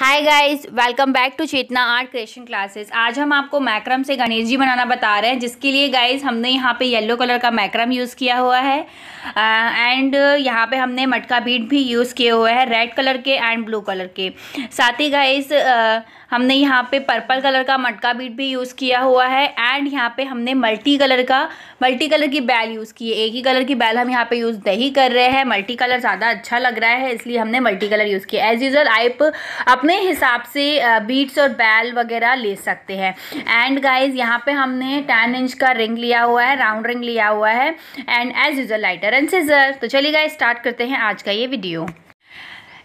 hi guys welcome back to Chetna art creation classes आज हम आपको मैक्रम से गणेश जी बनाना बता रहे हैं जिसके लिए गाइस हमने यहाँ पे येलो कलर का मैक्रम यूज़ किया हुआ है एंड यहाँ पे हमने मटका बीट भी यूज़ किए हुए हैं रेड कलर के एंड ब्लू कलर के साथ ही गाइस हमने यहाँ पे पर्पल कलर का मटका बीट भी यूज़ किया हुआ है एंड यहाँ पे हमने मल्टी कलर का मल्टी कलर की बैल यूज़ की है एक ही कलर की बैल हम यहाँ पे यूज़ नहीं कर रहे हैं मल्टी कलर ज़्यादा अच्छा लग रहा है इसलिए हमने multi colour use as usual यूज़ल आप अपने हिसाब से बीट्स और बैल वगैरह ले सकते हैं एंड गाइज यहाँ पर हमने टेन इंच का रिंग लिया हुआ है राउंड रिंग लिया हुआ है and as usual lighter and scissor तो चलिए गाइज स्टार्ट करते हैं आज का ये वीडियो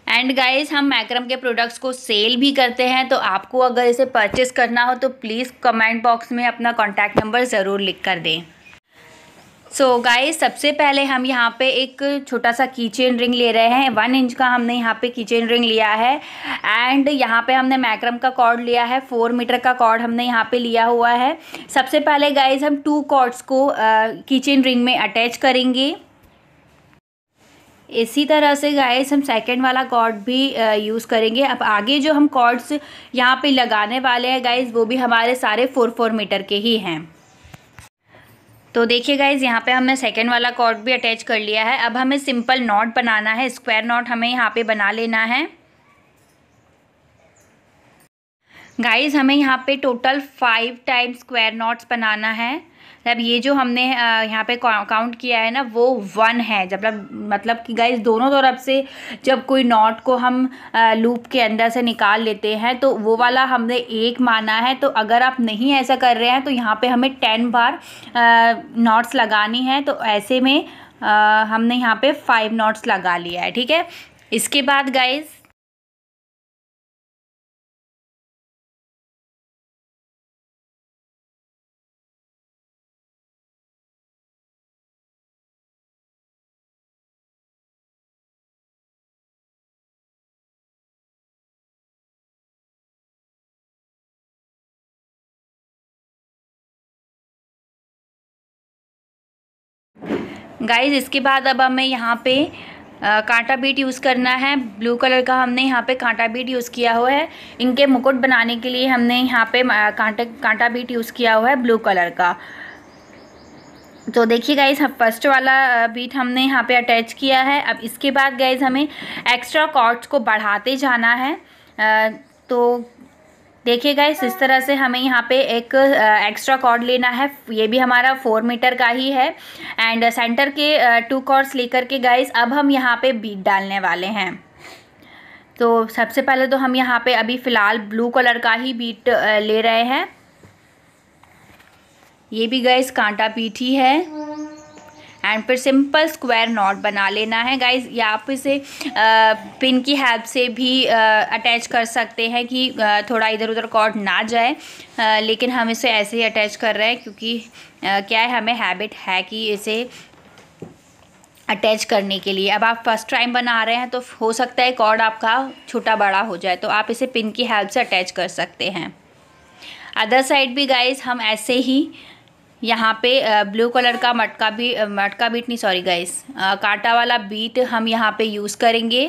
एंड गाइज़ हम मैक्रम के प्रोडक्ट्स को सेल भी करते हैं तो आपको अगर इसे परचेस करना हो तो प्लीज़ कमेंट बॉक्स में अपना कॉन्टैक्ट नंबर ज़रूर लिख कर दें सो so गाइस सबसे पहले हम यहाँ पे एक छोटा सा किचन रिंग ले रहे हैं वन इंच का हमने यहाँ पे किचन रिंग लिया है एंड यहाँ पे हमने मैक्रम का कॉर्ड लिया है फोर मीटर का कॉर्ड हमने यहाँ पे लिया हुआ है सबसे पहले गाइस हम टू कॉर्ड्स को uh, रिंग में अटैच करेंगे इसी तरह से गाइस हम सेकंड वाला कॉर्ड भी यूज़ करेंगे अब आगे जो हम कॉर्ड्स यहाँ पे लगाने वाले हैं गाइस वो भी हमारे सारे फोर फोर मीटर के ही हैं तो देखिए गाइज यहाँ पे हमने सेकेंड वाला कॉर्ड भी अटैच कर लिया है अब हमें सिंपल नॉट बनाना है स्क्वायर नॉट हमें यहाँ पे बना लेना है गाइज हमें यहाँ पे total five time square knots बनाना है जब ये जो हमने यहाँ पे काउंट किया है ना वो वन है जब मतलब कि गाइज दोनों तरफ से जब कोई नॉट को हम लूप के अंदर से निकाल लेते हैं तो वो वाला हमने एक माना है तो अगर आप नहीं ऐसा कर रहे हैं तो यहाँ पे हमें टेन बार नॉट्स लगानी है तो ऐसे में आ, हमने यहाँ पे फाइव नॉट्स लगा लिया है ठीक है इसके बाद गाइज़ गाइज इसके बाद अब हमें यहाँ पे आ, कांटा बीट यूज़ करना है ब्लू कलर का हमने यहाँ पे कांटा बीट यूज़ किया हुआ है इनके मुकुट बनाने के लिए हमने यहाँ पे कांटा कांटा बीट यूज़ किया हुआ है ब्लू कलर का तो देखिए गाइज फर्स्ट वाला बीट हमने यहाँ पे अटैच किया है अब इसके बाद गाइज हमें एक्स्ट्रा कॉर्ड्स को बढ़ाते जाना है आ, तो देखिए गाइस इस तरह से हमें यहाँ पे एक एक्स्ट्रा कॉर्ड लेना है ये भी हमारा फोर मीटर का ही है एंड सेंटर के टू कॉर्ड्स लेकर के गाइस अब हम यहाँ पे बीट डालने वाले हैं तो सबसे पहले तो हम यहाँ पे अभी फ़िलहाल ब्लू कलर का ही बीट ले रहे हैं ये भी गाइस कांटा ही है एंड फिर सिंपल स्क्वायर नॉट बना लेना है गाइज या आप इसे पिन की हेल्प से भी अटैच कर सकते हैं कि थोड़ा इधर उधर कॉर्ड ना जाए लेकिन हम इसे ऐसे ही अटैच कर रहे हैं क्योंकि क्या है हमें हैबिट है कि इसे अटैच करने के लिए अब आप फर्स्ट टाइम बना रहे हैं तो हो सकता है कॉर्ड आपका छोटा बड़ा हो जाए तो आप इसे पिन की हेल्प से अटैच कर सकते हैं अदर साइड भी गाइज हम ऐसे ही यहाँ पे ब्लू कलर का मटका भी मटका बीट नहीं सॉरी गाइस कांटा वाला बीट हम यहाँ पे यूज़ करेंगे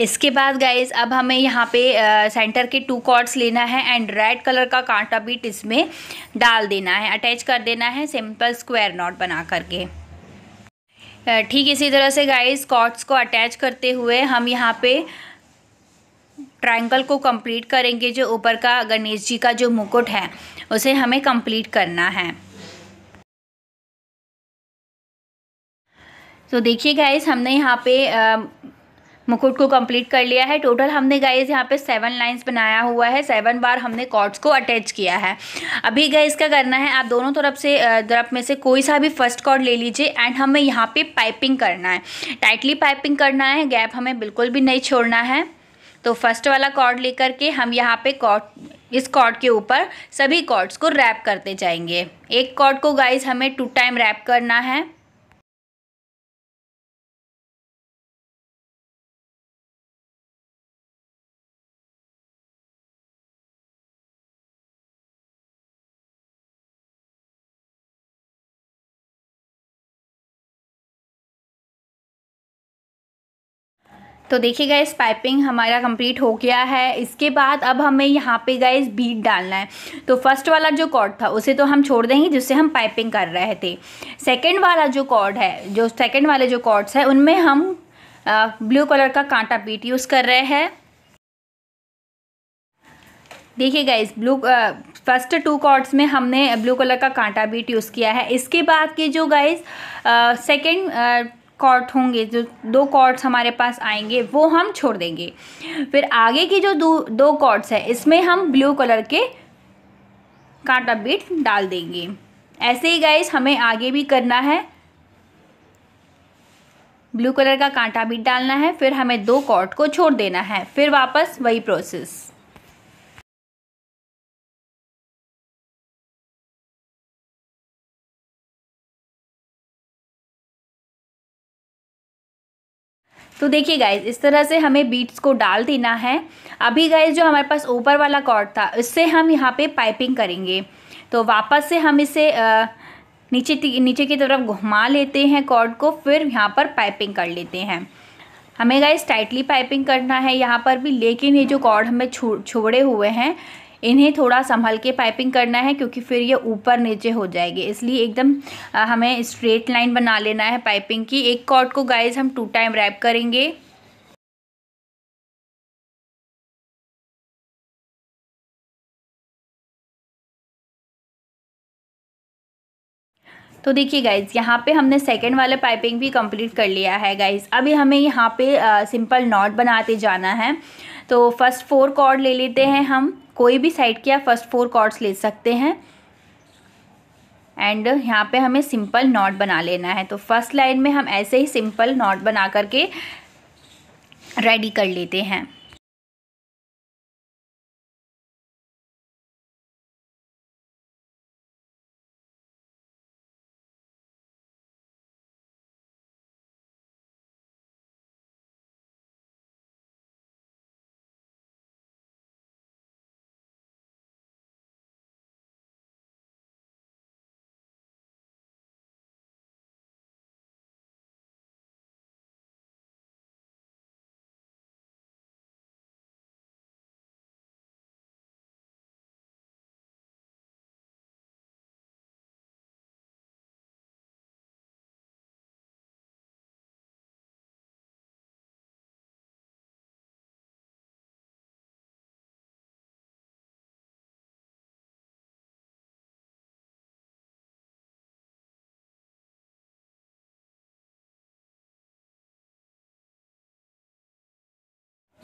इसके बाद गाइज अब हमें यहाँ पे आ, सेंटर के टू कॉर्ड्स लेना है एंड रेड कलर का कांटा बीट इसमें डाल देना है अटैच कर देना है सिंपल स्क्वायर नॉट बना करके ठीक इसी तरह से गाइस कॉर्ड्स को अटैच करते हुए हम यहाँ पे ट्रायंगल को कंप्लीट करेंगे जो ऊपर का गणेश जी का जो मुकुट है उसे हमें कंप्लीट करना है तो देखिए गाइस हमने यहाँ पे आ, मुकुट को कंप्लीट कर लिया है टोटल हमने गाइज यहाँ पे सेवन लाइंस बनाया हुआ है सेवन बार हमने कॉर्ड्स को अटैच किया है अभी गाइज का करना है आप दोनों तरफ से तरफ में से कोई सा भी फर्स्ट कॉर्ड ले लीजिए एंड हमें यहाँ पे पाइपिंग करना है टाइटली पाइपिंग करना है गैप हमें बिल्कुल भी नहीं छोड़ना है तो फर्स्ट वाला कॉर्ड लेकर के हम यहाँ पे कॉर्ड इस कॉर्ड के ऊपर सभी कॉर्ड्स को रैप करते जाएंगे एक कॉर्ड को गाइज हमें टू टाइम रैप करना है तो देखिए गाइस पाइपिंग हमारा कंप्लीट हो गया है इसके बाद अब हमें यहाँ पे गाइस बीट डालना है तो फर्स्ट वाला जो कॉर्ड था उसे तो हम छोड़ देंगे जिससे हम पाइपिंग कर रहे थे सेकंड वाला जो कॉर्ड है जो सेकंड वाले जो कॉर्ड्स हैं उनमें हम आ, ब्लू कलर का कांटा बीट यूज़ कर रहे हैं देखिए guys blue first two cords में हमने ब्लू कलर का कांटा बीट यूज़ किया है इसके बाद के जो गाइज सेकेंड कॉर्ड होंगे जो दो कॉर्ड्स हमारे पास आएंगे वो हम छोड़ देंगे फिर आगे की जो दो दो कॉर्ड्स है इसमें हम ब्लू कलर के कांटा बीट डाल देंगे ऐसे ही गाइस हमें आगे भी करना है ब्लू कलर का कांटा बीट डालना है फिर हमें दो कॉर्ड को छोड़ देना है फिर वापस वही प्रोसेस तो देखिए गाइज इस तरह से हमें बीट्स को डाल देना है अभी गाइज जो हमारे पास ऊपर वाला कॉर्ड था इससे हम यहाँ पे पाइपिंग करेंगे तो वापस से हम इसे नीचे नीचे की तरफ घुमा लेते हैं कॉर्ड को फिर यहाँ पर पाइपिंग कर लेते हैं हमें गाइज टाइटली पाइपिंग करना है यहाँ पर भी लेकिन ये जो कॉर्ड हमें छो छोड़े हुए हैं इन्हें थोड़ा संभल के पाइपिंग करना है क्योंकि फिर ये ऊपर नीचे हो जाएगी इसलिए एकदम हमें स्ट्रेट लाइन बना लेना है पाइपिंग की एक कॉर्ड को गाइज हम टू टाइम रैप करेंगे तो देखिए गाइज यहाँ पे हमने सेकेंड वाला पाइपिंग भी कंप्लीट कर लिया है गाइज अभी हमें यहाँ पे सिंपल नॉट बनाते जाना है तो फर्स्ट फोर कॉर्ड ले लेते हैं हम कोई भी साइड के आप फर्स्ट फोर कॉर्ड्स ले सकते हैं एंड यहाँ पे हमें सिंपल नॉट बना लेना है तो फर्स्ट लाइन में हम ऐसे ही सिंपल नॉट बना करके रेडी कर लेते हैं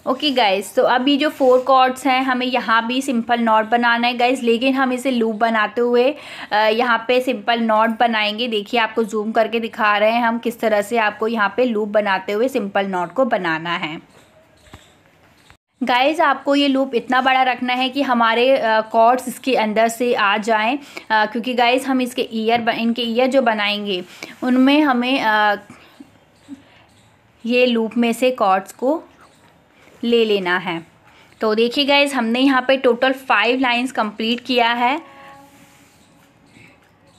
ओके okay गाइज तो अभी जो फोर कॉर्ड्स हैं हमें यहाँ भी सिंपल नॉट बनाना है गाइज लेकिन हम इसे लूप बनाते हुए यहाँ पे सिंपल नॉट बनाएंगे देखिए आपको जूम करके दिखा रहे हैं हम किस तरह से आपको यहाँ पे लूप बनाते हुए सिंपल नॉट को बनाना है गाइज आपको ये लूप इतना बड़ा रखना है कि हमारे कॉर्ड्स इसके अंदर से आ जाएँ क्योंकि गाइज हम इसके ईयर इनके ईयर जो बनाएंगे उनमें हमें आ, ये लूप में से कॉर्ड्स को ले लेना है तो देखिए गाइज हमने यहाँ पे टोटल फाइव लाइंस कंप्लीट किया है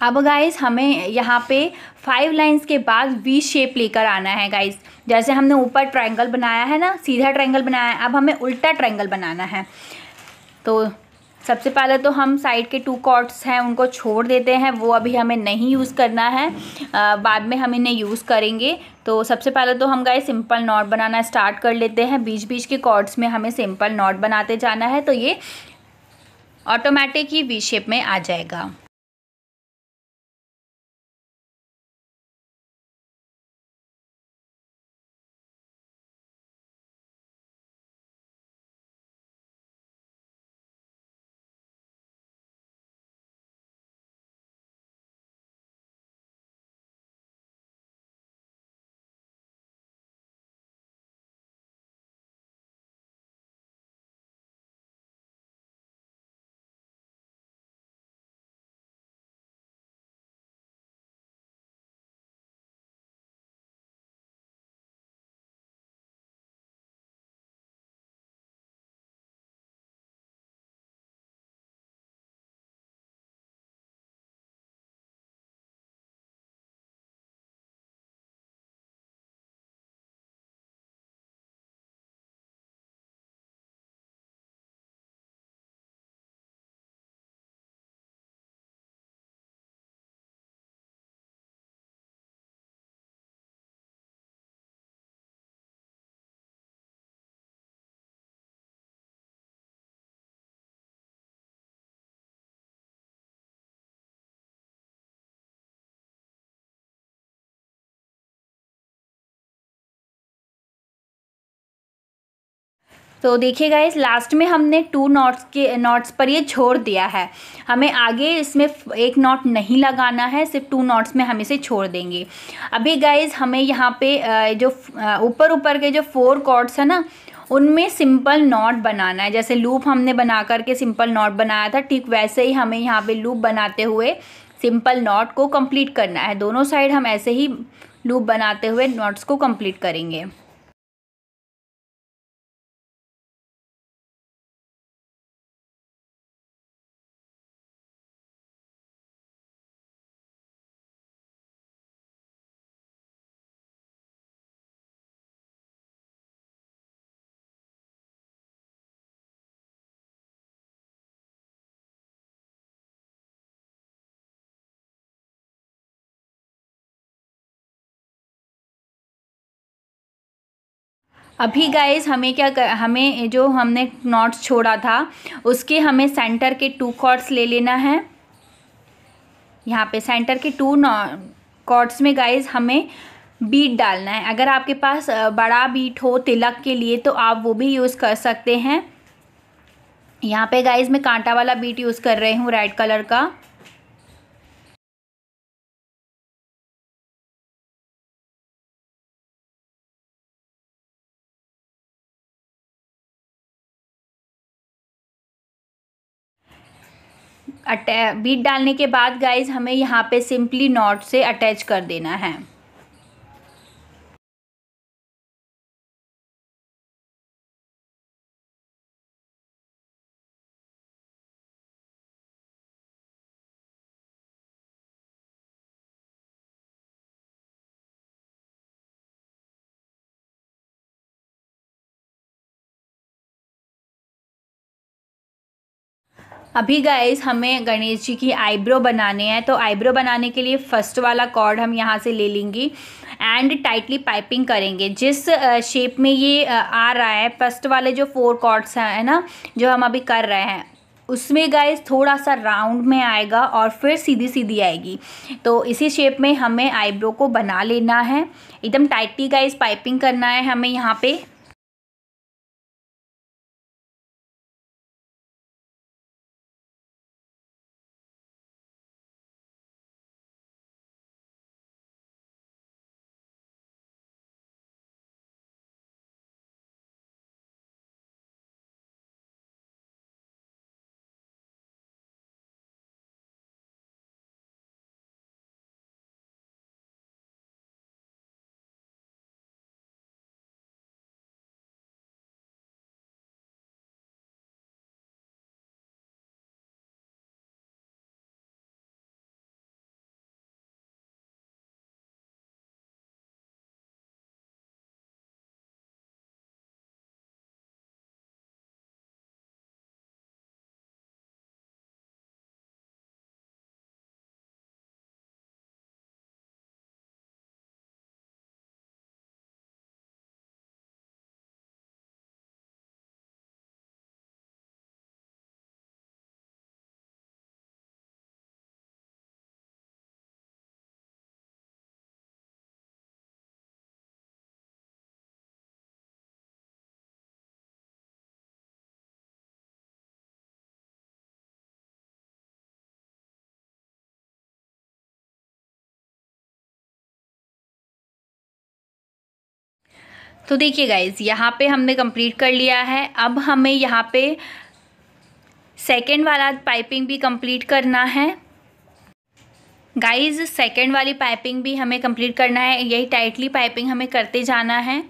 अब गाइज हमें यहाँ पे फाइव लाइंस के बाद वी शेप लेकर आना है गाइज जैसे हमने ऊपर ट्रायंगल बनाया है ना सीधा ट्रायंगल बनाया है अब हमें उल्टा ट्रायंगल बनाना है तो सबसे पहले तो हम साइड के टू कॉर्ड्स हैं उनको छोड़ देते हैं वो अभी हमें नहीं यूज़ करना है आ, बाद में हम इन्हें यूज़ करेंगे तो सबसे पहले तो हम गाय सिंपल नॉट बनाना स्टार्ट कर लेते हैं बीच बीच के कॉर्ड्स में हमें सिंपल नॉट बनाते जाना है तो ये ऑटोमेटिक ही वी शेप में आ जाएगा तो देखिए गाइस लास्ट में हमने टू नॉट्स के नॉट्स पर ये छोड़ दिया है हमें आगे इसमें एक नॉट नहीं लगाना है सिर्फ टू नॉट्स में हम इसे छोड़ देंगे अभी गाइस हमें यहाँ पे जो ऊपर ऊपर के जो फोर कॉर्ड्स है ना उनमें सिंपल नॉट बनाना है जैसे लूप हमने बना करके सिंपल नॉट बनाया था ठीक वैसे ही हमें यहाँ पे लूप बनाते हुए सिंपल नॉट को कंप्लीट करना है दोनों साइड हम ऐसे ही लूप बनाते हुए नॉट्स को कंप्लीट करेंगे अभी गाइज हमें क्या हमें जो हमने नॉट्स छोड़ा था उसके हमें सेंटर के टू कॉर्ड्स ले लेना है यहाँ पे सेंटर के टू कॉर्ड्स में गाइज हमें बीट डालना है अगर आपके पास बड़ा बीट हो तिलक के लिए तो आप वो भी यूज़ कर सकते हैं यहाँ पे गाइज मैं कांटा वाला बीट यूज़ कर रही हूँ रेड कलर का अटै बीट डालने के बाद गाइज हमें यहाँ पे सिंपली नॉट से अटैच कर देना है अभी गाइज हमें गणेश जी की आईब्रो बनाने हैं तो आईब्रो बनाने के लिए फर्स्ट वाला कॉर्ड हम यहाँ से ले लेंगी एंड टाइटली पाइपिंग करेंगे जिस शेप में ये आ रहा है फर्स्ट वाले जो फोर कॉर्ड्स हैं है ना जो हम अभी कर रहे हैं उसमें गाइस थोड़ा सा राउंड में आएगा और फिर सीधी सीधी आएगी तो इसी शेप में हमें आईब्रो को बना लेना है एकदम टाइटली गाइस पाइपिंग करना है हमें यहाँ पे तो देखिए गाइज यहाँ पे हमने कंप्लीट कर लिया है अब हमें यहाँ पे सेकेंड वाला पाइपिंग भी कंप्लीट करना है गाइज सेकेंड वाली पाइपिंग भी हमें कंप्लीट करना है यही टाइटली पाइपिंग हमें करते जाना है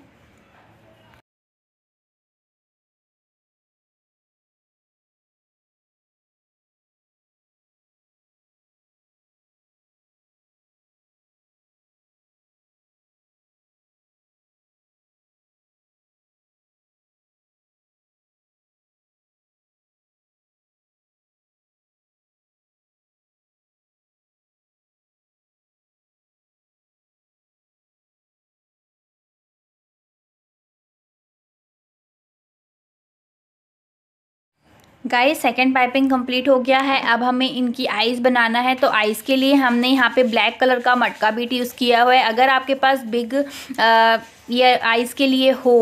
गाइस सेकंड पाइपिंग कंप्लीट हो गया है अब हमें इनकी आइज़ बनाना है तो आइज़ के लिए हमने यहाँ पे ब्लैक कलर का मटका बीट यूज़ किया हुआ है अगर आपके पास बिग या ये आइज़ के लिए हो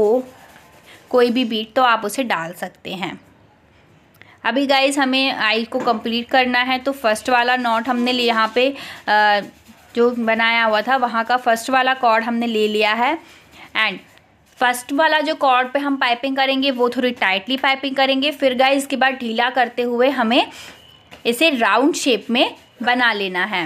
कोई भी बीट तो आप उसे डाल सकते हैं अभी गाइज़ हमें आइज़ को कंप्लीट करना है तो फर्स्ट वाला नॉट हमने यहाँ पे आ, जो बनाया हुआ था वहाँ का फर्स्ट वाला कॉर्ड हमने ले लिया है एंड फर्स्ट वाला जो कॉर्ड पे हम पाइपिंग करेंगे वो थोड़ी टाइटली पाइपिंग करेंगे फिर गाइस इसके बाद ढीला करते हुए हमें इसे राउंड शेप में बना लेना है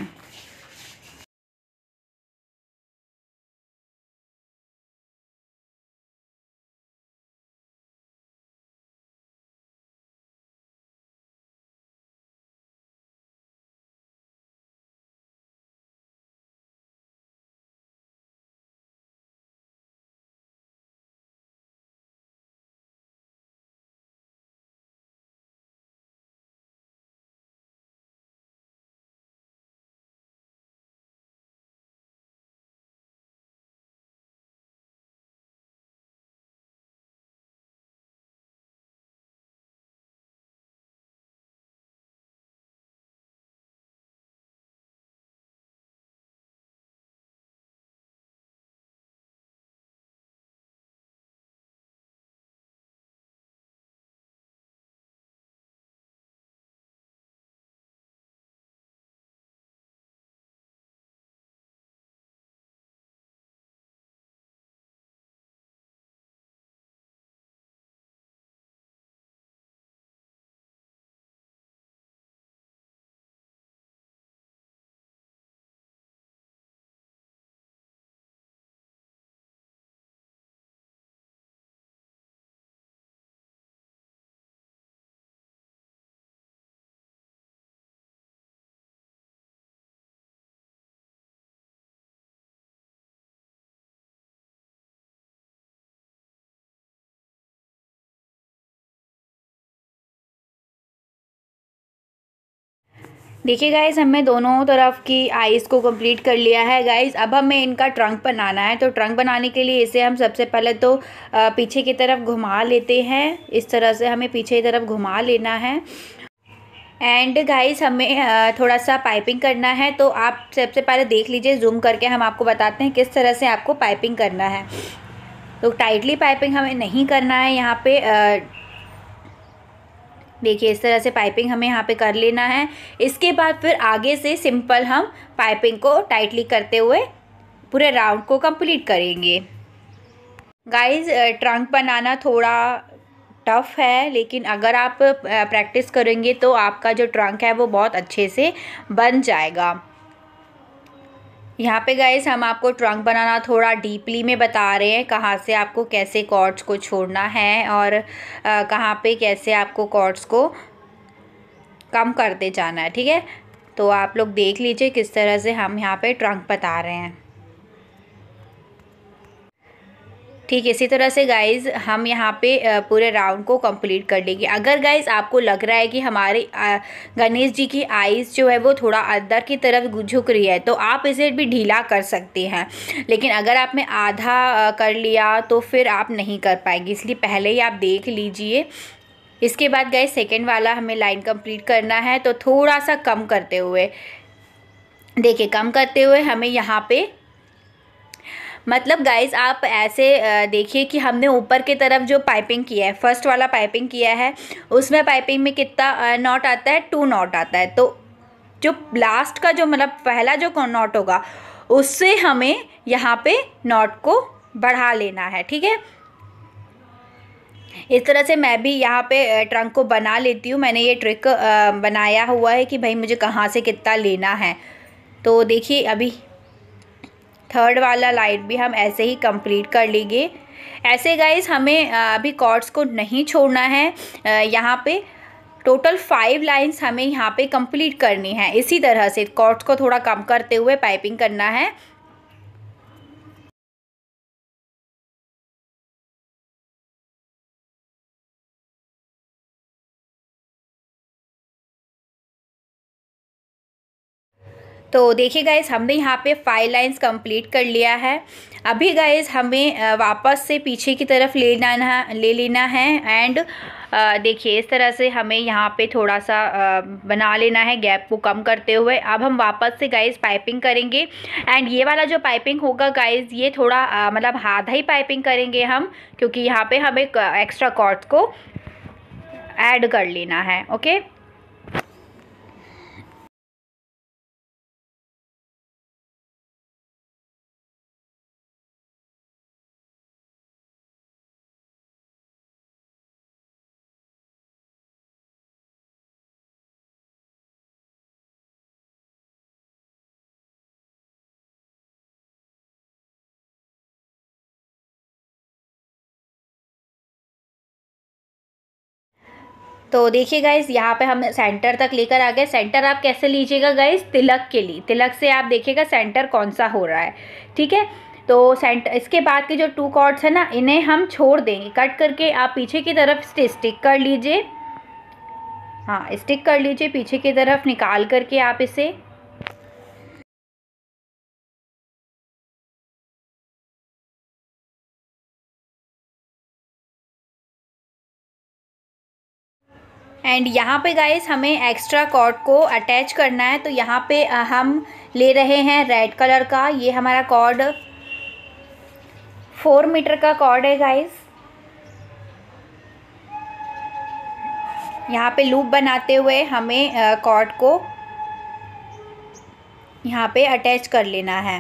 देखिए गाइज हमने दोनों तरफ की आइस को कंप्लीट कर लिया है गाइज अब हमें इनका ट्रंक बनाना है तो ट्रंक बनाने के लिए इसे हम सबसे पहले तो पीछे की तरफ घुमा लेते हैं इस तरह से हमें पीछे की तरफ घुमा लेना है एंड गाइस हमें थोड़ा सा पाइपिंग करना है तो आप सबसे पहले देख लीजिए जूम करके हम आपको बताते हैं किस तरह से आपको पाइपिंग करना है तो टाइटली पाइपिंग हमें नहीं करना है यहाँ पे देखिए इस तरह से पाइपिंग हमें यहाँ पे कर लेना है इसके बाद फिर आगे से सिंपल हम पाइपिंग को टाइटली करते हुए पूरे राउंड को कंप्लीट करेंगे गाइस ट्रंक बनाना थोड़ा टफ़ है लेकिन अगर आप प्रैक्टिस करेंगे तो आपका जो ट्रंक है वो बहुत अच्छे से बन जाएगा यहाँ पे गए हम आपको ट्रंक बनाना थोड़ा डीपली में बता रहे हैं कहाँ से आपको कैसे कॉर्ड्स को छोड़ना है और कहाँ पे कैसे आपको कॉर्ड्स को कम करते जाना है ठीक है तो आप लोग देख लीजिए किस तरह से हम यहाँ पे ट्रंक बता रहे हैं ठीक है इसी तरह से गाइज़ हम यहाँ पे पूरे राउंड को कंप्लीट कर लेंगे अगर गाइज़ आपको लग रहा है कि हमारे गणेश जी की आइज़ जो है वो थोड़ा अंदर की तरफ झुक रही है तो आप इसे भी ढीला कर सकते हैं लेकिन अगर आपने आधा कर लिया तो फिर आप नहीं कर पाएंगे इसलिए पहले ही आप देख लीजिए इसके बाद गाइस सेकेंड वाला हमें लाइन कंप्लीट करना है तो थोड़ा सा कम करते हुए देखिए कम करते हुए हमें यहाँ पे मतलब गाइज़ आप ऐसे देखिए कि हमने ऊपर की तरफ जो पाइपिंग किया है फर्स्ट वाला पाइपिंग किया है उसमें पाइपिंग में कितना नॉट आता है टू नॉट आता है तो जो लास्ट का जो मतलब पहला जो नॉट होगा उससे हमें यहाँ पे नॉट को बढ़ा लेना है ठीक है इस तरह से मैं भी यहाँ पे ट्रंक को बना लेती हूँ मैंने ये ट्रिक बनाया हुआ है कि भाई मुझे कहाँ से कितना लेना है तो देखिए अभी थर्ड वाला लाइन भी हम ऐसे ही कंप्लीट कर लेंगे ऐसे गाइज हमें अभी कॉर्ड्स को नहीं छोड़ना है यहाँ पे टोटल फाइव लाइंस हमें यहाँ पे कंप्लीट करनी है इसी तरह से कॉर्ड्स को थोड़ा कम करते हुए पाइपिंग करना है तो देखिए गाइज हमने यहाँ पे फाइव लाइन्स कंप्लीट कर लिया है अभी गाइज हमें वापस से पीछे की तरफ ले लाना ले लेना है एंड देखिए इस तरह से हमें यहाँ पे थोड़ा सा आ, बना लेना है गैप को कम करते हुए अब हम वापस से गाइज पाइपिंग करेंगे एंड ये वाला जो पाइपिंग होगा गाइज ये थोड़ा मतलब आधा ही पाइपिंग करेंगे हम क्योंकि यहाँ पर हमें एक्स्ट्रा कॉर्ड्स को ऐड कर लेना है ओके तो देखिए गाइज यहाँ पे हम सेंटर तक लेकर आ गए सेंटर आप कैसे लीजिएगा गाइज तिलक के लिए तिलक से आप देखिएगा सेंटर कौन सा हो रहा है ठीक है तो सेंटर इसके बाद के जो टू कॉर्ड्स हैं ना इन्हें हम छोड़ देंगे कट करके आप पीछे की तरफ स्टिक कर लीजिए हाँ स्टिक कर लीजिए पीछे की तरफ निकाल करके आप इसे एंड यहाँ पे गाइस हमें एक्स्ट्रा कॉर्ड को अटैच करना है तो यहाँ पे हम ले रहे हैं रेड कलर का ये हमारा कॉर्ड फोर मीटर का कॉर्ड है गाइस यहाँ पे लूप बनाते हुए हमें कॉर्ड को यहाँ पे अटैच कर लेना है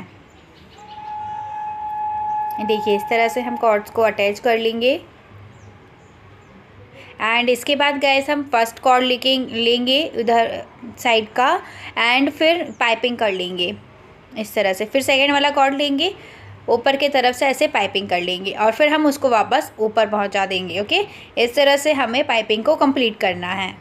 देखिए इस तरह से हम कॉर्ड्स को अटैच कर लेंगे एंड इसके बाद गैस हम फर्स्ट कॉर्ड लिखें लेंगे उधर साइड का एंड फिर पाइपिंग कर लेंगे इस तरह से फिर सेकेंड वाला कॉर्ड लेंगे ऊपर की तरफ से ऐसे पाइपिंग कर लेंगे और फिर हम उसको वापस ऊपर पहुंचा देंगे ओके इस तरह से हमें पाइपिंग को कंप्लीट करना है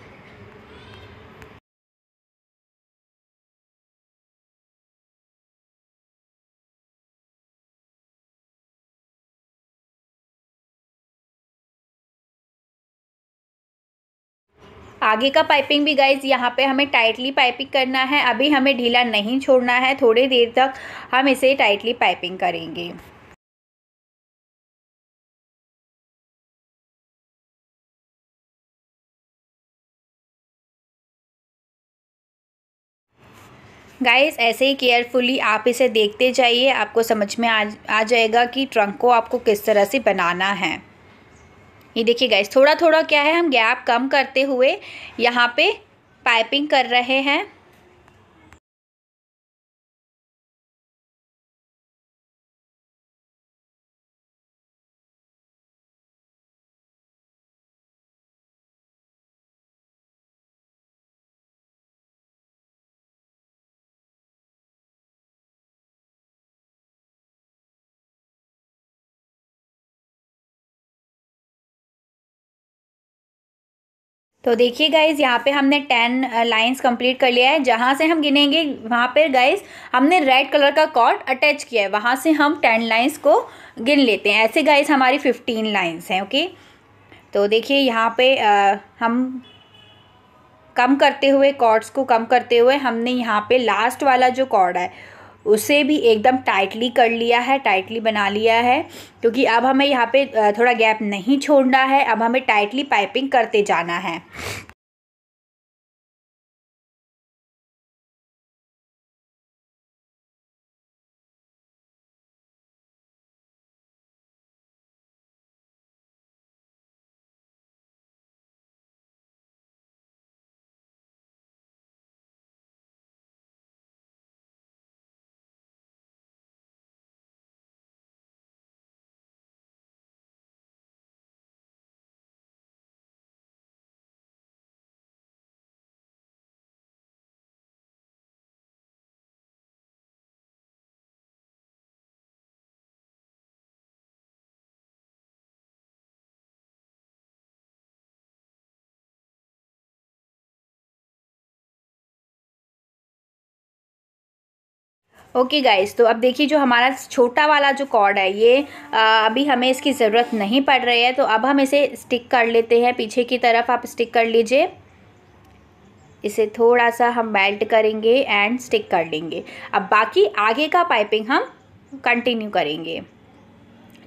आगे का पाइपिंग भी गाइज यहाँ पे हमें टाइटली पाइपिंग करना है अभी हमें ढीला नहीं छोड़ना है थोड़ी देर तक हम इसे टाइटली पाइपिंग करेंगे गाइस ऐसे ही केयरफुली आप इसे देखते जाइए आपको समझ में आ आ जाएगा कि ट्रंक को आपको किस तरह से बनाना है ये देखिए गैस थोड़ा थोड़ा क्या है हम गैप कम करते हुए यहाँ पे पाइपिंग कर रहे हैं तो देखिए गाइज़ यहाँ पे हमने टेन लाइंस कंप्लीट कर लिया है जहाँ से हम गिनेंगे वहाँ पर गाइज़ हमने रेड कलर का कॉर्ड अटैच किया है वहाँ से हम टेन लाइंस को गिन लेते हैं ऐसे गाइज़ हमारी फिफ्टीन लाइंस हैं ओके तो देखिए यहाँ पे आ, हम कम करते हुए कॉर्ड्स को कम करते हुए हमने यहाँ पे लास्ट वाला जो कॉर्ड है उसे भी एकदम टाइटली कर लिया है टाइटली बना लिया है क्योंकि अब हमें यहाँ पे थोड़ा गैप नहीं छोड़ना है अब हमें टाइटली पाइपिंग करते जाना है ओके okay गाइस तो अब देखिए जो हमारा छोटा वाला जो कॉर्ड है ये आ, अभी हमें इसकी ज़रूरत नहीं पड़ रही है तो अब हम इसे स्टिक कर लेते हैं पीछे की तरफ आप स्टिक कर लीजिए इसे थोड़ा सा हम बेल्ट करेंगे एंड स्टिक कर लेंगे अब बाकी आगे का पाइपिंग हम कंटिन्यू करेंगे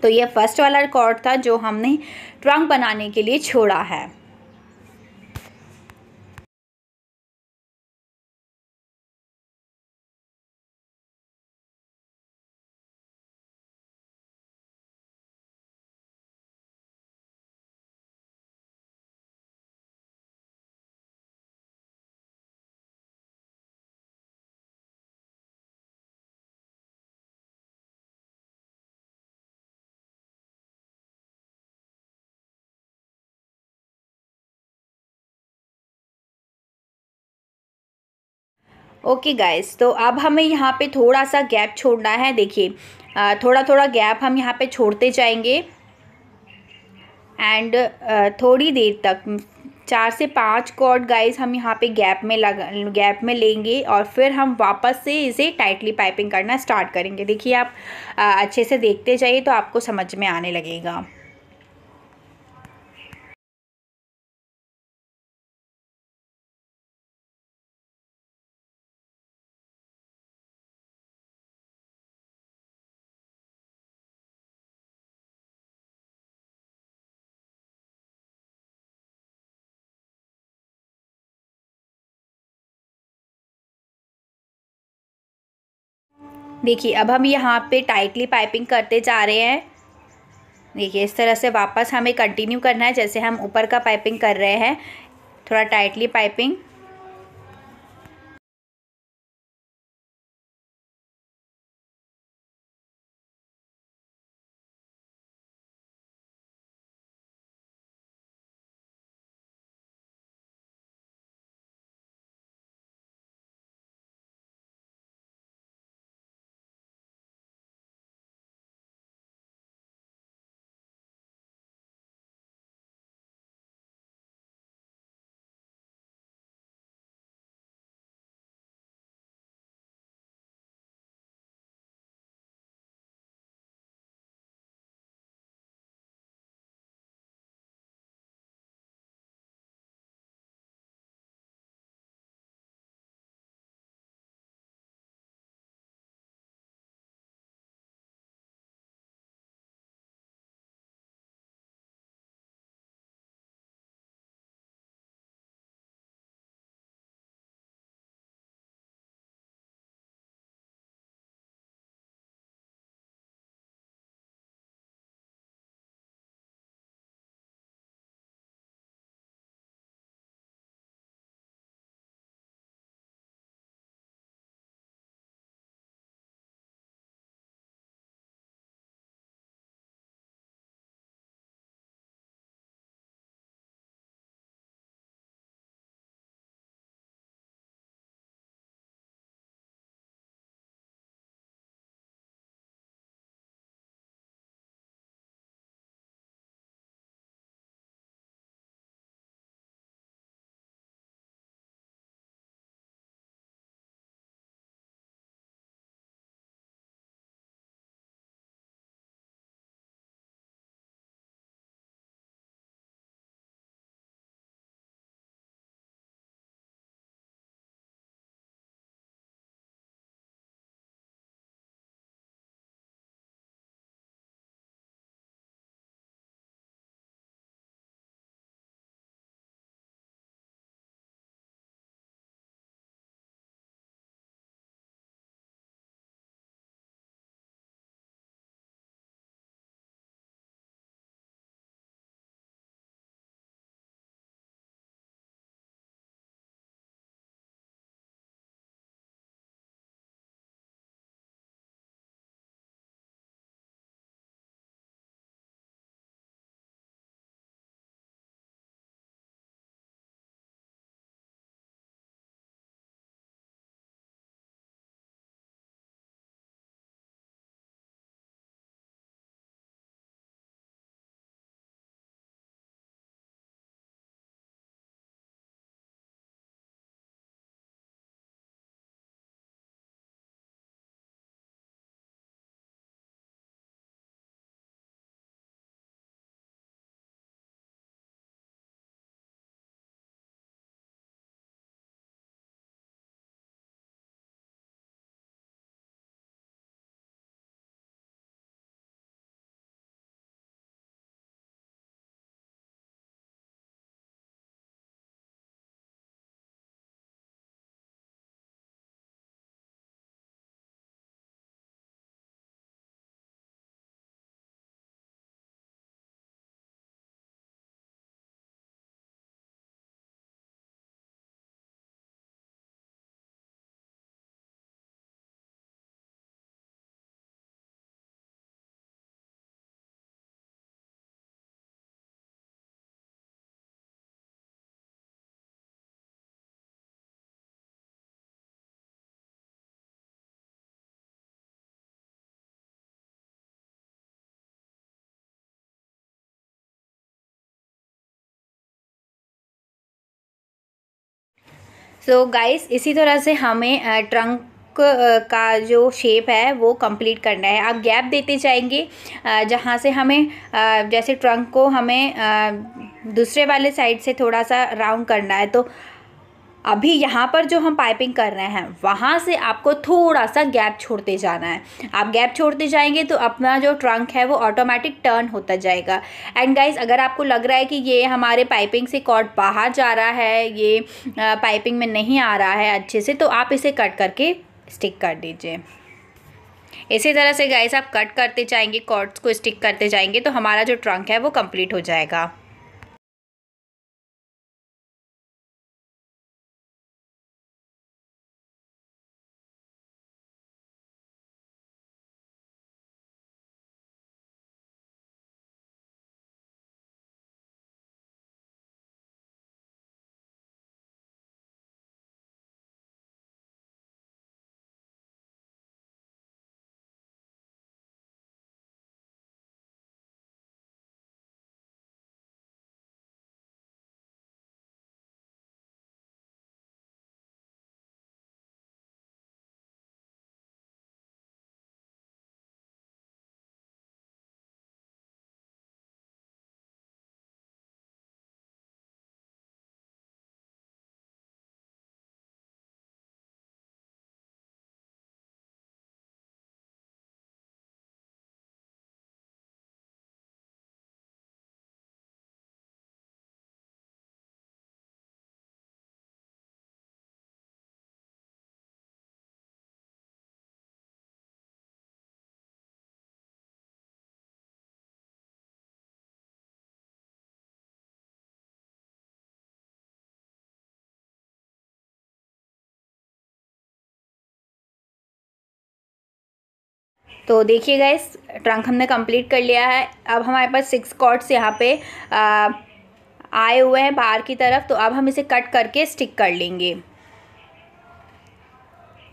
तो ये फर्स्ट वाला कॉर्ड था जो हमने ट्रंक बनाने के लिए छोड़ा है ओके गाइस तो अब हमें यहाँ पे थोड़ा सा गैप छोड़ना है देखिए थोड़ा थोड़ा गैप हम यहाँ पे छोड़ते जाएंगे एंड थोड़ी देर तक चार से पाँच कॉर्ड गाइस हम यहाँ पे गैप में लगा गैप में लेंगे और फिर हम वापस से इसे टाइटली पाइपिंग करना स्टार्ट करेंगे देखिए आप अच्छे से देखते जाइए तो आपको समझ में आने लगेगा देखिए अब हम यहाँ पे टाइटली पाइपिंग करते जा रहे हैं देखिए इस तरह से वापस हमें कंटिन्यू करना है जैसे हम ऊपर का पाइपिंग कर रहे हैं थोड़ा tightly piping so so guys इसी तरह से हमें ट्रंक का जो शेप है वो कंप्लीट करना है आप गैप देते जाएंगे जहाँ से हमें जैसे ट्रंक को हमें दूसरे वाले साइड से थोड़ा सा राउंड करना है तो अभी यहाँ पर जो हम पाइपिंग कर रहे हैं वहाँ से आपको थोड़ा सा गैप छोड़ते जाना है आप गैप छोड़ते जाएंगे तो अपना जो ट्रंक है वो ऑटोमेटिक टर्न होता जाएगा एंड गाइज अगर आपको लग रहा है कि ये हमारे पाइपिंग से कॉर्ड बाहर जा रहा है ये पाइपिंग में नहीं आ रहा है अच्छे से तो आप इसे कट करके स्टिक कर दीजिए इसी तरह से गाइस आप कट करते जाएंगे कॉर्ड्स को स्टिक करते जाएंगे तो हमारा जो ट्रंक है वो कंप्लीट हो जाएगा तो देखिए गाइस ट्रंक हमने कंप्लीट कर लिया है अब हमारे पास सिक्स कॉर्ड्स यहाँ पे आए हुए हैं बाहर की तरफ तो अब हम इसे कट करके स्टिक कर लेंगे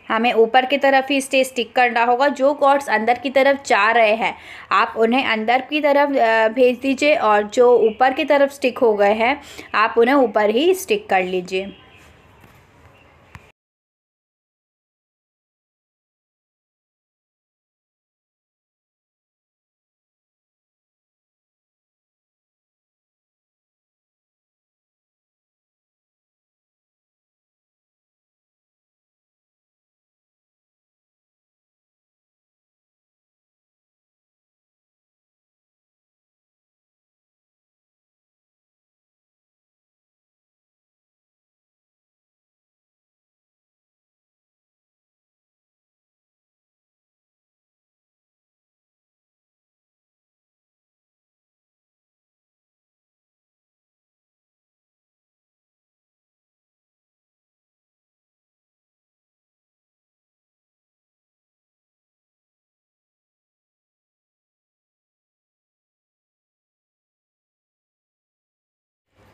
हमें ऊपर की तरफ ही इसे स्टिक करना होगा जो कॉर्ड्स अंदर की तरफ जा रहे हैं आप उन्हें अंदर की तरफ भेज दीजिए और जो ऊपर की तरफ स्टिक हो गए हैं आप उन्हें ऊपर ही स्टिक कर लीजिए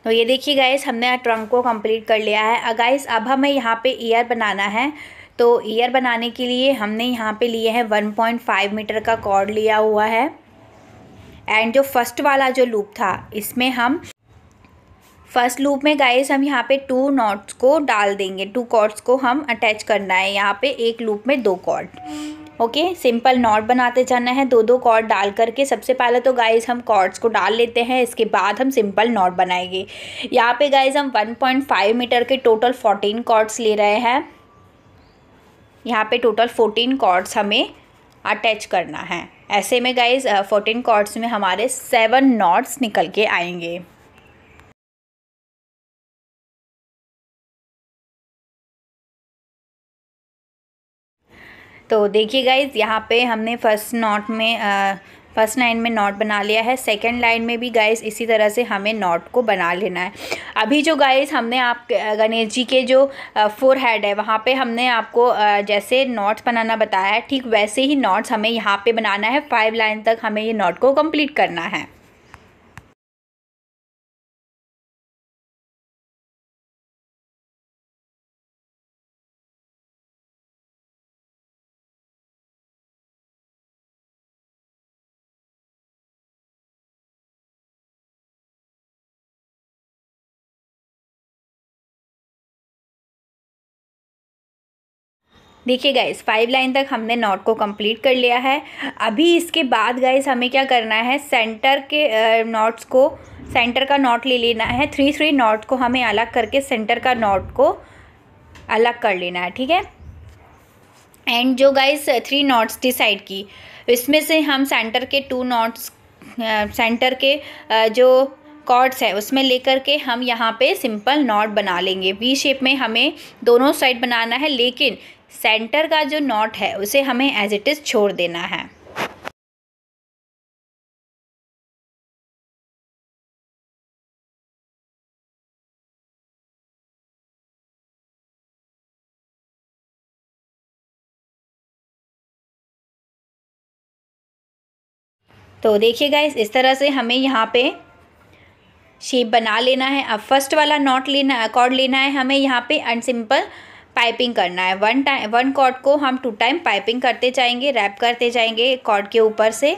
तो ये देखिए गाइस हमने ट्रंक को कंप्लीट कर लिया है गाइस अब हमें यहाँ पे ईयर बनाना है तो ईयर बनाने के लिए हमने यहाँ पे लिए हैं 1.5 मीटर का कॉर्ड लिया हुआ है एंड जो फर्स्ट वाला जो लूप था इसमें हम फर्स्ट लूप में गाइस हम यहाँ पे टू नॉट्स को डाल देंगे टू कॉर्ड्स को हम अटैच करना है यहाँ पे एक लूप में दो कॉर्ड ओके सिंपल नॉट बनाते जाना है दो दो कॉर्ड डाल करके सबसे पहले तो गाइज हम कॉर्ड्स को डाल लेते हैं इसके बाद हम सिंपल नॉट बनाएंगे यहाँ पे गाइज हम 1.5 मीटर के टोटल 14 कॉर्ड्स ले रहे हैं यहाँ पे टोटल 14 कॉर्ड्स हमें अटैच करना है ऐसे में गाइज फोर्टीन कॉर्ड्स में हमारे सेवन नॉट्स निकल के आएंगे तो देखिए गाइज यहाँ पे हमने फर्स्ट नॉट में फर्स्ट लाइन में नॉट बना लिया है सेकेंड लाइन में भी गाइज इसी तरह से हमें नॉट को बना लेना है अभी जो गाइज हमने आप गणेश जी के जो फोर हेड है वहाँ पे हमने आपको जैसे नॉट्स बनाना बताया है ठीक वैसे ही नॉट्स हमें यहाँ पे बनाना है फाइव लाइन तक हमें ये नॉट को कंप्लीट करना है देखिए गाइस फाइव लाइन तक हमने नॉट को कंप्लीट कर लिया है अभी इसके बाद गाइस हमें क्या करना है सेंटर के नॉट्स को सेंटर का नॉट ले लेना है थ्री थ्री नॉट को हमें अलग करके सेंटर का नॉट को अलग कर लेना है ठीक है एंड जो गाइस थ्री नॉट्स डिसाइड की इसमें से हम सेंटर के टू नॉट्स सेंटर के जो कॉर्ड्स है उसमें लेकर के हम यहाँ पे सिंपल नॉट बना लेंगे वी शेप में हमें दोनों साइड बनाना है लेकिन सेंटर का जो नॉट है उसे हमें एज इट इज़ छोड़ देना है तो देखिए गाइस इस तरह से हमें यहाँ पे शेप बना लेना है अब फर्स्ट वाला नॉट लेना कॉर्ड लेना है हमें यहाँ पे अनसिंपल सिंपल पाइपिंग करना है वन टाइम वन कॉर्ड को हम टू टाइम पाइपिंग करते जाएंगे रैप करते जाएंगे कॉर्ड के ऊपर से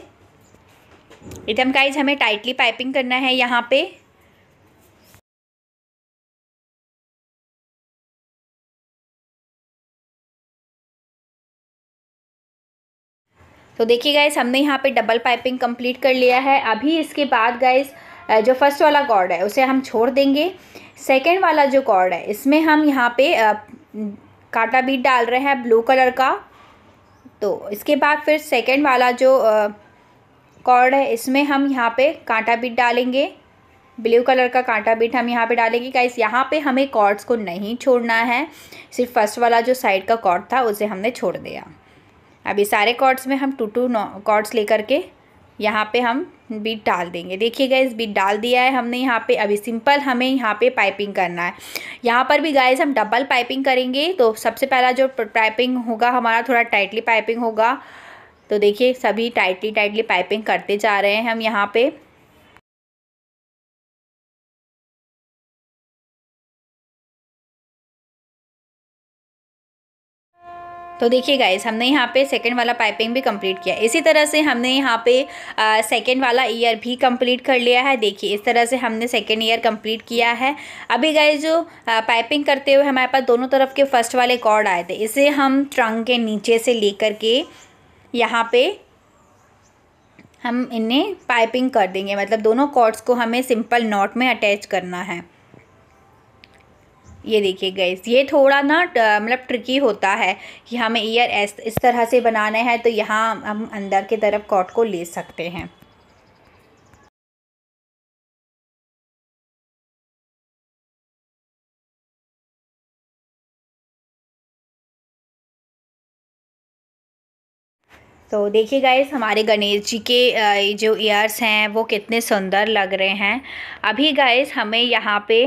एकदम गाइज हमें टाइटली पाइपिंग करना है यहाँ पे तो देखिए गाइज हमने यहाँ पे डबल पाइपिंग कंप्लीट कर लिया है अभी इसके बाद गाइज जो फर्स्ट वाला कॉर्ड है उसे हम छोड़ देंगे सेकेंड वाला जो कॉर्ड है इसमें हम यहाँ पे काटा बीट डाल रहे हैं ब्लू कलर का तो इसके बाद फिर सेकेंड वाला जो कॉर्ड है इसमें हम यहाँ पे कांटा बीट डालेंगे ब्लू कलर का कांटा बीट हम यहाँ पे डालेंगे गाइस यहाँ पे हमें कॉर्ड्स को नहीं छोड़ना है सिर्फ फर्स्ट वाला जो साइड का कॉर्ड था उसे हमने छोड़ दिया अभी सारे कॉर्ड्स में हम टू टू कॉर्ड्स लेकर के यहाँ पे हम बीट डाल देंगे देखिए गैस बीट डाल दिया है हमने यहाँ पे अभी सिंपल हमें यहाँ पे पाइपिंग करना है यहाँ पर भी गैस हम डबल पाइपिंग करेंगे तो सबसे पहला जो पाइपिंग होगा हमारा थोड़ा टाइटली पाइपिंग होगा तो देखिए सभी टाइटली टाइटली पाइपिंग करते जा रहे हैं हम यहाँ पे तो देखिए गाइस हमने यहाँ पे सेकेंड वाला पाइपिंग भी कंप्लीट किया इसी तरह से हमने यहाँ पे सेकेंड वाला ईयर भी कंप्लीट कर लिया है देखिए इस तरह से हमने सेकेंड ईयर कंप्लीट किया है अभी गाइस जो पाइपिंग करते हुए हमारे पास दोनों तरफ के फर्स्ट वाले कॉर्ड आए थे इसे हम ट्रंक के नीचे से लेकर के यहाँ पे हम इन्हें पाइपिंग कर देंगे मतलब दोनों कॉर्ड्स को हमें सिंपल नॉट में अटैच करना है ये देखिए गैस ये थोड़ा ना मतलब ट्रिकी होता है कि हमें ईयर एस इस तरह से बनाना है तो यहाँ हम अंदर की तरफ कॉट को ले सकते हैं तो देखिए गाइस हमारे गणेश जी के जो ईयर्स हैं वो कितने सुंदर लग रहे हैं अभी गाइस हमें यहाँ पे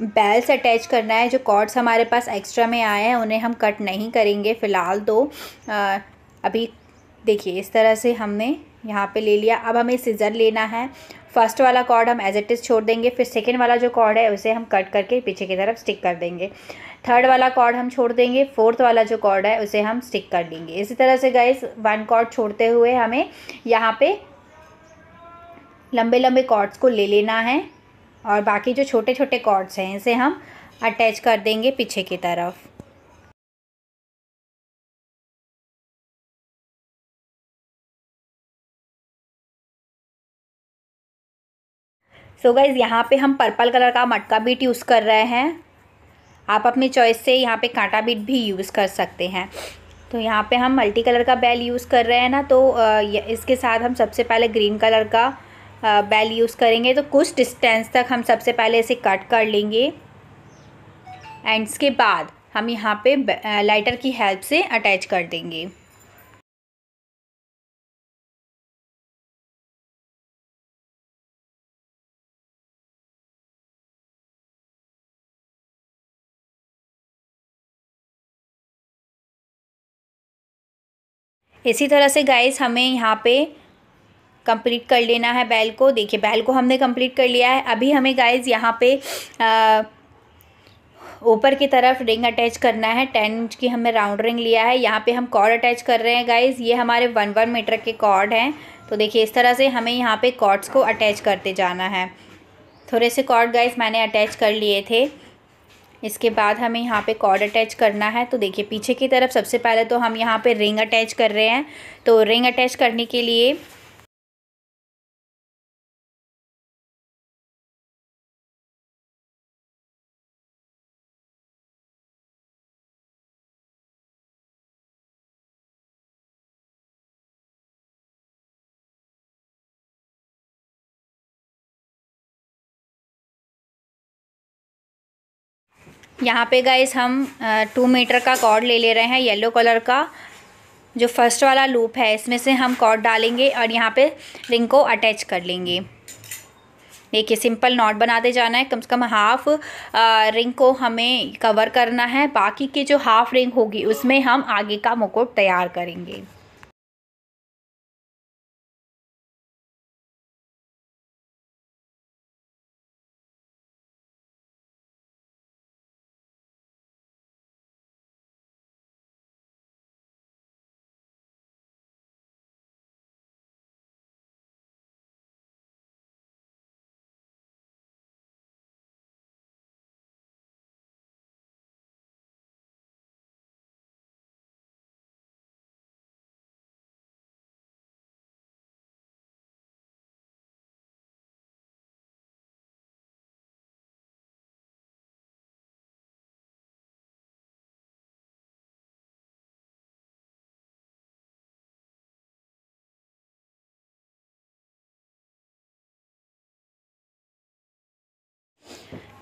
बेल्स अटैच करना है जो कॉर्ड्स हमारे पास एक्स्ट्रा में आए हैं उन्हें हम कट नहीं करेंगे फ़िलहाल तो अभी देखिए इस तरह से हमने यहाँ पे ले लिया अब हमें सीज़र लेना है फर्स्ट वाला कॉर्ड हम एज इट इज़ छोड़ देंगे फिर सेकेंड वाला जो कॉर्ड है उसे हम कट करके पीछे की तरफ स्टिक कर देंगे थर्ड वाला कॉर्ड हम छोड़ देंगे फोर्थ वाला जो कॉर्ड है उसे हम स्टिक कर लेंगे इसी तरह से गए वन कॉर्ड छोड़ते हुए हमें यहाँ पे लंबे लंबे कॉर्ड्स को ले लेना है और बाकी जो छोटे छोटे कॉर्ड्स हैं इसे हम अटैच कर देंगे पीछे की तरफ सो so गाइज़ यहाँ पे हम पर्पल कलर का मटका बीट यूज़ कर रहे हैं आप अपनी चॉइस से यहाँ पे कांटा बीट भी यूज़ कर सकते हैं तो यहाँ पे हम मल्टी कलर का बेल यूज़ कर रहे हैं ना तो इसके साथ हम सबसे पहले ग्रीन कलर का बेल यूज़ करेंगे तो कुछ डिस्टेंस तक हम सबसे पहले इसे कट कर लेंगे एंड इसके बाद हम यहाँ पे लाइटर की हेल्प से अटैच कर देंगे इसी तरह से गाइस हमें यहाँ पे कंप्लीट कर लेना है बैल को देखिए बैल को हमने कंप्लीट कर लिया है अभी हमें गाइज यहाँ पे ऊपर की तरफ रिंग अटैच करना है टेन इंच की हमने राउंड रिंग लिया है यहाँ पे हम कॉर्ड अटैच कर रहे हैं गाइज़ ये हमारे वन वन मीटर के कॉर्ड हैं तो देखिए इस तरह से हमें यहाँ पे कॉर्ड्स को अटैच करते जाना है थोड़े से कॉर्ड गाइज मैंने अटैच कर लिए थे इसके बाद हमें यहाँ पे कॉर्ड अटैच करना है तो देखिए पीछे की तरफ सबसे पहले तो हम यहाँ पे रिंग अटैच कर रहे हैं तो रिंग अटैच करने के लिए यहाँ पे गाइस हम टू मीटर का कॉर्ड ले ले रहे हैं येलो कलर का जो फर्स्ट वाला लूप है इसमें से हम कॉर्ड डालेंगे और यहाँ पे रिंग को अटैच कर लेंगे देखिए सिंपल नॉट बनाते जाना है कम से कम हाफ रिंग को हमें कवर करना है बाकी की जो हाफ रिंग होगी उसमें हम आगे का मुकुट तैयार करेंगे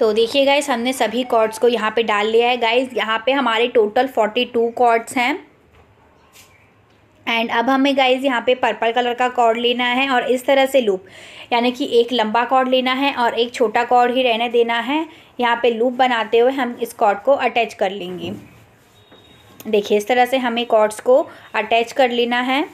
तो देखिए गाइज हमने सभी कॉर्ड्स को यहाँ पे डाल लिया है गाइज यहाँ पे हमारे टोटल फोर्टी टू कॉर्ड्स हैं एंड अब हमें गाइज यहाँ पे पर्पल कलर का कॉर्ड लेना है और इस तरह से लूप यानी कि एक लंबा कॉर्ड लेना है और एक छोटा कॉर्ड ही रहने देना है यहाँ पे लूप बनाते हुए हम इस कॉर्ड को अटैच कर लेंगे देखिए इस तरह से हमें कॉर्ड्स को अटैच कर लेना है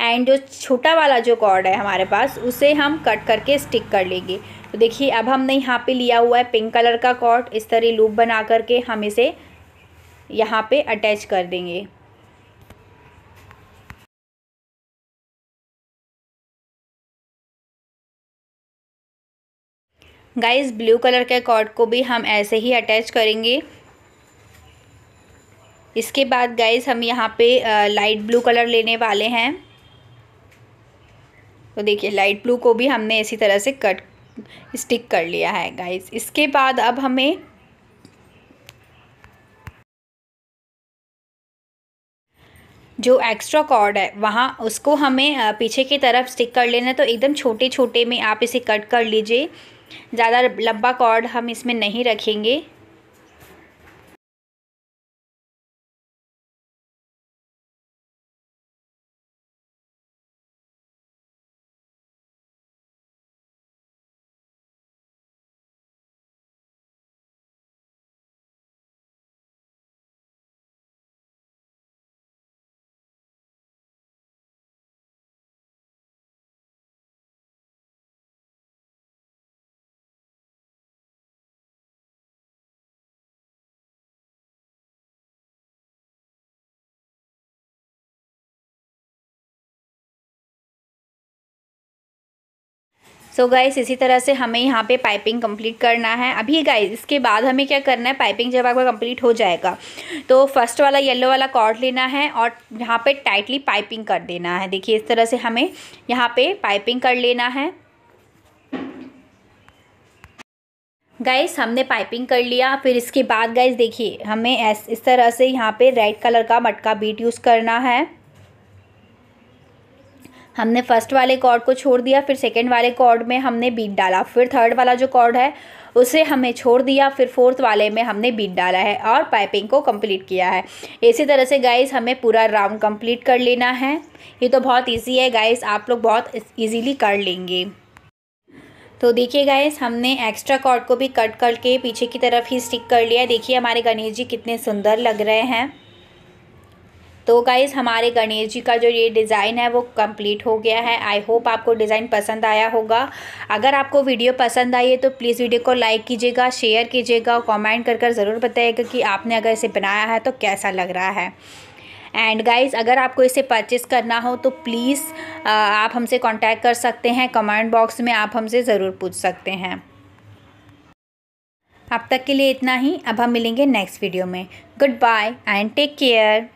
एंड जो छोटा वाला जो कॉर्ड है हमारे पास उसे हम कट करके स्टिक कर लेंगे तो देखिए अब हमने यहाँ पे लिया हुआ है पिंक कलर का कॉर्ड इस तरह लूप बना करके हम इसे यहाँ पे अटैच कर देंगे गाइस ब्लू कलर के कॉर्ड को भी हम ऐसे ही अटैच करेंगे इसके बाद गाइस हम यहाँ पे लाइट ब्लू कलर लेने वाले हैं तो देखिए लाइट ब्लू को भी हमने इसी तरह से कट स्टिक कर लिया है गाइस इसके बाद अब हमें जो एक्स्ट्रा कॉर्ड है वहाँ उसको हमें पीछे की तरफ स्टिक कर लेना है तो एकदम छोटे छोटे में आप इसे कट कर लीजिए ज़्यादा लंबा कॉर्ड हम इसमें नहीं रखेंगे सो so गाइस इसी तरह से हमें यहाँ पे पाइपिंग कंप्लीट करना है अभी गाइस इसके बाद हमें क्या करना है पाइपिंग जब आपका कंप्लीट हो जाएगा तो फर्स्ट वाला येलो वाला कॉर्ड लेना है और यहाँ पे टाइटली पाइपिंग कर देना है देखिए इस तरह से हमें यहाँ पे पाइपिंग कर लेना है गाइस हमने पाइपिंग कर लिया फिर इसके बाद गाइस देखिए हमें इस तरह से यहाँ पर रेड कलर का मटका बीट यूज़ करना है हमने फर्स्ट वाले कॉर्ड को छोड़ दिया फिर सेकेंड वाले कॉर्ड में हमने बीट डाला फिर थर्ड वाला जो कॉर्ड है उसे हमें छोड़ दिया फिर फोर्थ वाले में हमने बीट डाला है और पाइपिंग को कंप्लीट किया है इसी तरह से गाइस हमें पूरा राउंड कंप्लीट कर लेना है ये तो बहुत इजी है गाइस आप लोग बहुत इजीली कर लेंगे तो देखिए गाइस हमने एक्स्ट्रा कॉर्ड को भी कट करके पीछे की तरफ ही स्टिक कर लिया देखिए हमारे गणेश जी कितने सुंदर लग रहे हैं तो गाइज़ हमारे गणेश जी का जो ये डिज़ाइन है वो कंप्लीट हो गया है आई होप आपको डिज़ाइन पसंद आया होगा अगर आपको वीडियो पसंद आई है तो प्लीज़ वीडियो को लाइक कीजिएगा शेयर कीजिएगा और कॉमेंट कर कर ज़रूर बताइएगा कि आपने अगर इसे बनाया है तो कैसा लग रहा है एंड गाइज़ अगर आपको इसे परचेज़ करना हो तो प्लीज़ आप हमसे कांटेक्ट कर सकते हैं कमेंट बॉक्स में आप हमसे ज़रूर पूछ सकते हैं अब तक के लिए इतना ही अब हम मिलेंगे नेक्स्ट वीडियो में good bye and take care